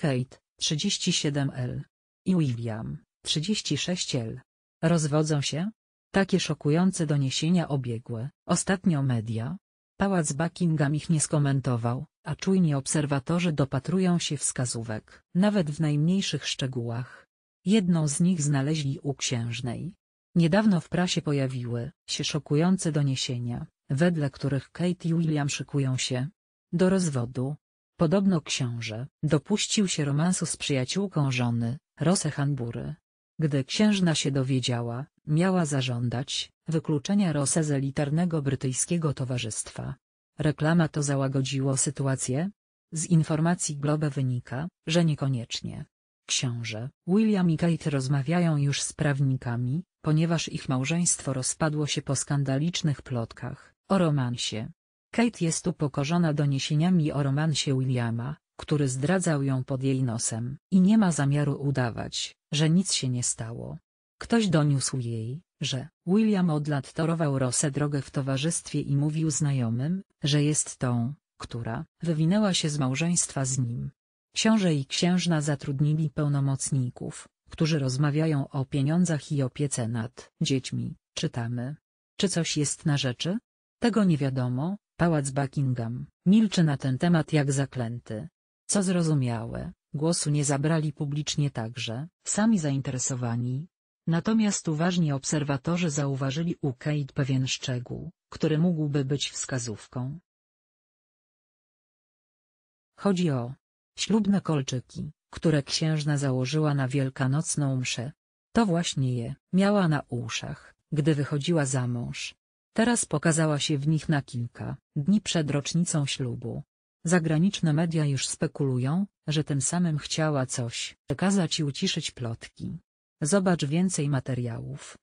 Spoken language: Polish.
Kate, 37L. I William, 36L. Rozwodzą się? Takie szokujące doniesienia obiegły, ostatnio media. Pałac Buckingham ich nie skomentował, a czujni obserwatorzy dopatrują się wskazówek, nawet w najmniejszych szczegółach. Jedną z nich znaleźli u księżnej. Niedawno w prasie pojawiły się szokujące doniesienia, wedle których Kate i William szykują się do rozwodu. Podobno książę dopuścił się romansu z przyjaciółką żony, Rose Hanbury. Gdy księżna się dowiedziała, miała zażądać wykluczenia Rose z elitarnego brytyjskiego towarzystwa. Reklama to załagodziło sytuację? Z informacji Globe wynika, że niekoniecznie. Książę, William i Kate rozmawiają już z prawnikami, ponieważ ich małżeństwo rozpadło się po skandalicznych plotkach o romansie Kate jest upokorzona doniesieniami o romansie Williama, który zdradzał ją pod jej nosem i nie ma zamiaru udawać, że nic się nie stało. Ktoś doniósł jej, że William od lat torował Rosę drogę w towarzystwie i mówił znajomym, że jest tą, która wywinęła się z małżeństwa z nim. Książę i księżna zatrudnili pełnomocników, którzy rozmawiają o pieniądzach i opiece nad dziećmi, czytamy. Czy coś jest na rzeczy? Tego nie wiadomo, Pałac Buckingham milczy na ten temat jak zaklęty. Co zrozumiałe, głosu nie zabrali publicznie także sami zainteresowani. Natomiast uważni obserwatorzy zauważyli u Kate pewien szczegół, który mógłby być wskazówką. Chodzi o ślubne kolczyki, które księżna założyła na wielkanocną mszę. To właśnie je miała na uszach, gdy wychodziła za mąż. Teraz pokazała się w nich na kilka dni przed rocznicą ślubu. Zagraniczne media już spekulują, że tym samym chciała coś przekazać i uciszyć plotki. Zobacz więcej materiałów.